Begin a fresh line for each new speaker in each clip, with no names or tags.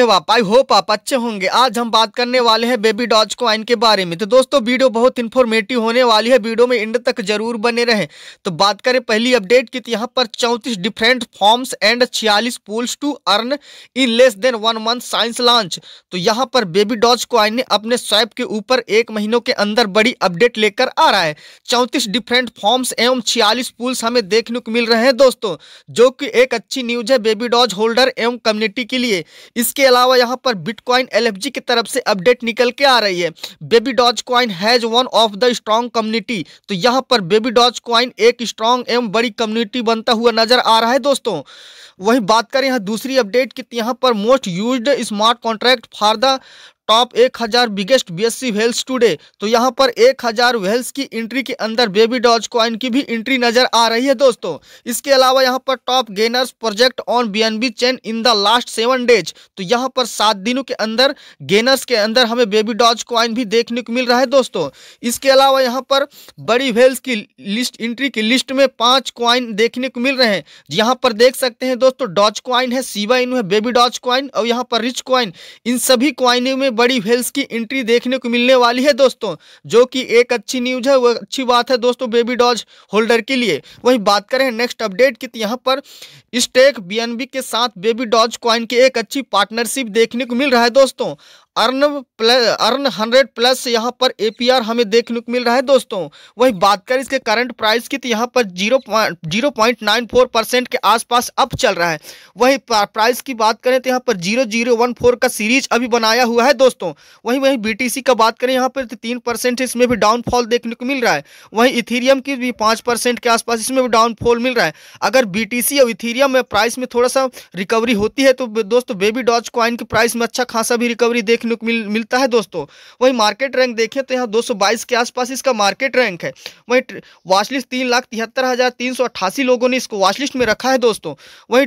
हो आप I hope आप अच्छे होंगे आज हम बात करने वाले हैं बेबी डॉज कॉइन के बारे में तो दोस्तों वीडियो बहुत इन्फॉर्मेटिव होने वाली है वीडियो में इंड तक जरूर बने रहें तो बात करें पहली अपडेट की तो यहाँ पर चौंतीस डिफरेंट फॉर्म्स एंड छियालीस pools to earn in less than one month since launch तो यहाँ पर बेबी डॉज कॉइन ने अपने स्वैप के ऊपर एक महीनों के अंदर बड़ी अपडेट लेकर आ रहा है चौंतीस डिफरेंट फॉर्म्स एवं छियालीस पुल्स हमें देखने को मिल रहे हैं दोस्तों जो कि एक अच्छी न्यूज है बेबी डॉज होल्डर एवं कम्युनिटी के लिए इसके अलावा यहाँ पर बिटकॉइन एलएफजी की तरफ से अपडेट निकल के आ रही है Baby Doge coin has one of the strong community तो यहाँ पर बेबी डॉज क्वाइन एक स्ट्रॉन्ग एवं बड़ी कम्युनिटी बनता हुआ नजर आ रहा है दोस्तों वही बात करें यहाँ दूसरी अपडेट की तो यहाँ पर most use smart contract for the top एक हजार बिगेस्ट बीएससी वेल्स टूडे तो यहाँ पर एक हजार वेल्स की एंट्री के अंदर बेबी डॉज कॉइन की भी एंट्री नजर आ रही है दोस्तों इसके अलावा यहाँ पर top gainers project on BNB chain in the last seven days तो यहाँ पर सात दिनों के अंदर गेनर्स के अंदर हमें बेबी डॉज कॉइन भी देखने को मिल रहा है दोस्तों इसके अलावा यहाँ पर बड़ी वेल्स की लिस्ट एंट्री की लिस्ट में पांच क्वाइन देखने को मिल रहे हैं यहाँ पर देख सकते हैं दोस्तों डॉज क्वाइन है सीवा इन है बेबी डॉज क्वाइन और यहाँ पर रिच क्वाइन इन सभी क्वाइनों में बड़ी वेल्स की एंट्री देखने को मिलने वाली है दोस्तों जो कि एक अच्छी न्यूज है वो अच्छी बात है दोस्तों बेबी डॉज होल्डर के लिए वहीं बात करें नेक्स्ट अपडेट की तो यहाँ पर स्टेक बी के साथ बेबी डॉज कॉइन की एक अच्छी पार्टनरशिप देखने को मिल रहा है दोस्तों earn plus earn hundred plus यहाँ पर एपीआर हमें देखने को मिल रहा है दोस्तों वही बात करें इसके करंट प्राइस की तो यहाँ पर zero point zero point nine four percent के आसपास अप चल रहा है वही प्राइस की बात करें तो यहाँ पर जीरो जीरो वन फोर का सीरीज अभी बनाया हुआ है दोस्तों वहीं वहीं बी का बात करें यहाँ पर तो तीन परसेंट इसमें भी डाउनफॉल देखने को मिल रहा है वहीं इथीरियम की भी पाँच परसेंट के आसपास इसमें भी डाउनफॉल मिल रहा है अगर बी और इथीरियम में प्राइस में थोड़ा सा रिकवरी होती है तो दोस्तों बेबी डॉज क्वाइन की प्राइस में अच्छा खासा भी रिकवरी देखने देखने को मिल मिलता है दोस्तों वहीं मार्केट रैंक देखें तो यहाँ 222 के आसपास इसका मार्केट रैंक है वहीं वॉचलिस्ट तीन लाख तिहत्तर हज़ार तीन सौ अट्ठासी लोगों ने इसको वॉचलिस्ट में रखा है दोस्तों वहीं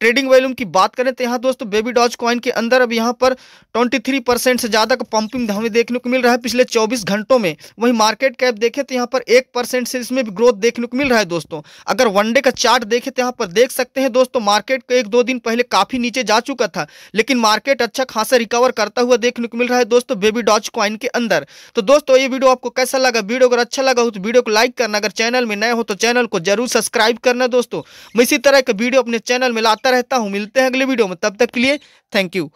ट्रेडिंग वॉल्यूम की बात करें तो यहाँ दोस्तों बेबी डॉज कॉइन के अंदर अब यहाँ पर ट्वेंटी से ज़्यादा का पंपिंग हमें देखने को मिल रहा है पिछले चौबीस घंटों में वहीं मार्केट कैप देखें तो यहाँ पर एक से इसमें भी ग्रोथ देखने को मिल रहा है दोस्तों अगर वनडे का चार्ट देखें तो यहाँ पर देख सकते हैं दोस्तों मार्केट को एक दो दिन पहले काफ़ी नीचे जा चुका था लेकिन मार्केट अच्छा खासा रिकवर करता हुआ देखने को मिल रहा है दोस्तों बेबी डॉच कॉइन के अंदर तो दोस्तों ये वीडियो आपको कैसा लगा वीडियो अगर अच्छा लगा हो तो वीडियो को लाइक करना अगर चैनल में नए हो तो चैनल को जरूर सब्सक्राइब करना दोस्तों मैं इसी तरह के वीडियो अपने चैनल में लाता रहता हूँ मिलते हैं अगले वीडियो में तब तक के लिए थैंक यू